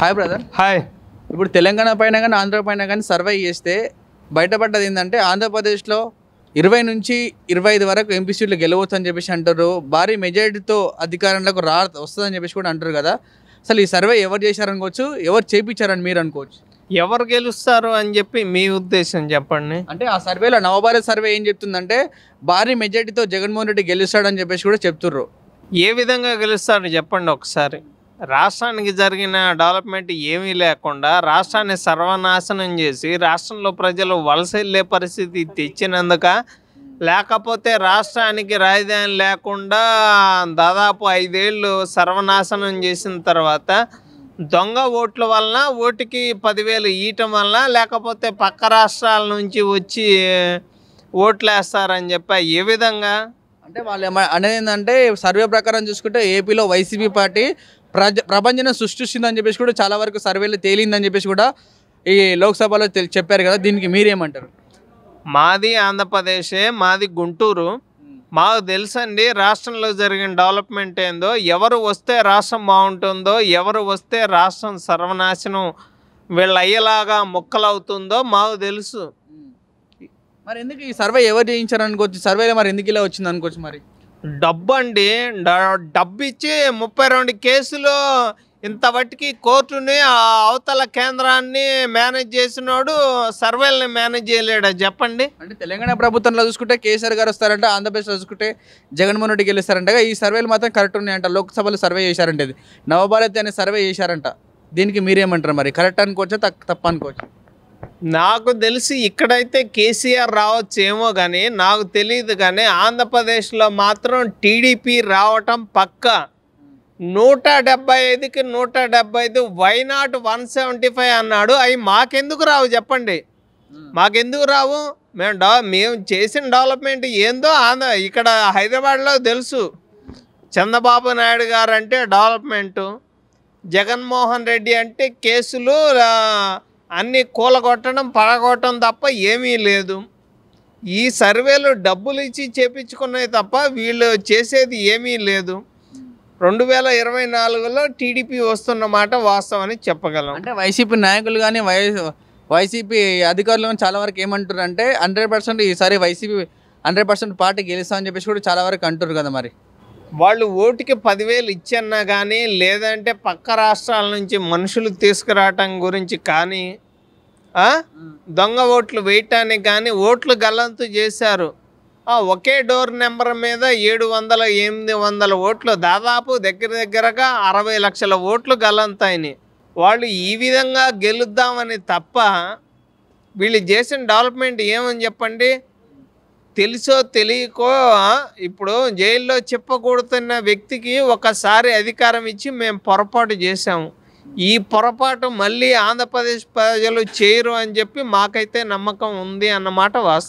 hi brother hi ఇప్పుడు తెలంగాణ పైన కానీ ఆంధ్ర పైన కానీ సర్వే చేస్తే బయటపడ్డది ఏంటంటే ఆంధ్రప్రదేశ్లో ఇరవై నుంచి ఇరవై ఐదు వరకు ఎంపీ సీట్లు గెలవచ్చు అని చెప్పేసి అంటారు భారీ మెజారిటీతో అధికారంలోకి రా వస్తుందని చెప్పేసి కూడా అంటారు కదా అసలు ఈ సర్వే ఎవరు చేశారనుకోవచ్చు ఎవరు చేయించారని మీరు అనుకోవచ్చు ఎవరు గెలుస్తారు అని చెప్పి మీ ఉద్దేశం చెప్పండి అంటే ఆ సర్వేలో నవభారత సర్వే ఏం చెప్తుందంటే భారీ మెజారిటీతో జగన్మోహన్ రెడ్డి గెలుస్తాడని చెప్పేసి కూడా చెప్తుర్రు ఏ విధంగా గెలుస్తాడు చెప్పండి ఒకసారి రాష్ట్రానికి జరిగిన డెవలప్మెంట్ ఏమీ లేకుండా రాష్ట్రాన్ని సర్వనాశనం చేసి రాష్ట్రంలో ప్రజలు వలస వెళ్ళే పరిస్థితి తెచ్చినందుక లేకపోతే రాష్ట్రానికి రాజధాని లేకుండా దాదాపు ఐదేళ్ళు సర్వనాశనం చేసిన తర్వాత దొంగ ఓట్ల వలన ఓటుకి పదివేలు ఇవ్వటం వలన లేకపోతే పక్క రాష్ట్రాల నుంచి వచ్చి ఓట్లు వేస్తారని చెప్పి ఏ విధంగా అంటే వాళ్ళు అనేది ఏంటంటే సర్వే ప్రకారం చూసుకుంటే ఏపీలో వైసీపీ పార్టీ ప్రజ ప్రభంజనం సృష్టిస్తుందని చెప్పేసి కూడా చాలా వరకు సర్వేలు తేలిందని చెప్పేసి కూడా ఈ లోక్సభలో చెప్పారు కదా దీనికి మీరేమంటారు మాది ఆంధ్రప్రదేశే మాది గుంటూరు మాకు తెలుసండి రాష్ట్రంలో జరిగిన డెవలప్మెంట్ ఏందో ఎవరు వస్తే రాష్ట్రం బాగుంటుందో ఎవరు వస్తే రాష్ట్రం సర్వనాశనం వీళ్ళు అయ్యేలాగా మొక్కలవుతుందో మాకు తెలుసు మరి ఎందుకు ఈ సర్వే ఎవరు చేయించారు అనుకోవచ్చు సర్వేలో మరి ఎందుకు ఇలా వచ్చింది అనుకోవచ్చు మరి డబ్బు అండి డబ్బు ఇచ్చి ముప్పై రెండు కేసులు ఇంతవటికి కోర్టుని అవతల కేంద్రాన్ని మేనేజ్ చేసినోడు సర్వేల్ని మేనేజ్ చేయలేడా చెప్పండి అంటే తెలంగాణ ప్రభుత్వంలో చూసుకుంటే కేసీఆర్ గారు వస్తారంట ఆంధ్రప్రదేశ్ చూసుకుంటే జగన్మోహన్ రెడ్డి గెలుస్తారంట ఈ సర్వేలు మాత్రం కరెక్ట్ ఉన్నాయంట లోక్సభలో సర్వే చేశారంటే ఇది నవభారతి అనే సర్వే చేశారంట దీనికి మీరేమంటారు మరి కరెక్ట్ అనుకోవచ్చా తప్ప అనుకోవచ్చు నాకు తెలిసి ఇక్కడైతే కేసీఆర్ రావచ్చేమో కానీ నాకు తెలియదు కానీ ఆంధ్రప్రదేశ్లో మాత్రం టీడీపీ రావటం పక్కా నూట డెబ్బై ఐదుకి నూట డెబ్బై ఐదు why not one seventy five అన్నాడు అవి మాకెందుకు రావు చెప్పండి మాకెందుకు రావు మేము డెవ మేము చేసిన డెవలప్మెంట్ ఏందో ఆంధ్ర ఇక్కడ హైదరాబాద్లో తెలుసు చంద్రబాబు నాయుడు గారు అంటే డెవలప్మెంటు జగన్మోహన్ రెడ్డి అంటే కేసులు అన్నీ కూలగొట్టడం పడగొట్టడం తప్ప ఏమీ లేదు ఈ సర్వేలు డబ్బులు ఇచ్చి చేపించుకున్నాయి తప్ప వీళ్ళు చేసేది ఏమీ లేదు రెండు వేల ఇరవై నాలుగులో టీడీపీ వస్తున్న మాట వాస్తవం అని చెప్పగలం అంటే వైసీపీ నాయకులు కానీ వై వైసీపీ అధికారులు కానీ చాలా వరకు ఏమంటారు అంటే హండ్రెడ్ పర్సెంట్ ఈసారి వైసీపీ హండ్రెడ్ పర్సెంట్ పార్టీ గెలుస్తామని చెప్పేసి కూడా చాలా వరకు అంటారు కదా మరి వాళ్ళు ఓటుకి పదివేలు ఇచ్చన్నా కానీ లేదంటే పక్క రాష్ట్రాల నుంచి మనుషులు తీసుకురావటం గురించి కానీ దొంగ ఓట్లు వేయటానికి కానీ ఓట్లు గల్లంతు చేశారు ఒకే డోర్ నెంబర్ మీద ఏడు వందల ఎనిమిది వందల ఓట్లు దాదాపు దగ్గర దగ్గరగా అరవై లక్షల ఓట్లు గల్లంతాయిని వాళ్ళు ఈ విధంగా గెలుద్దామని తప్ప వీళ్ళు చేసిన డెవలప్మెంట్ ఏమని చెప్పండి తెలుసో తెలియకో ఇప్పుడు జైల్లో చెప్పకూడుతున్న వ్యక్తికి ఒకసారి అధికారం ఇచ్చి మేము పొరపాటు చేశాము ఈ పొరపాటు మళ్ళీ ఆంధ్రప్రదేశ్ ప్రజలు చేయరు అని చెప్పి మాకైతే నమ్మకం ఉంది అన్నమాట వాస్తవం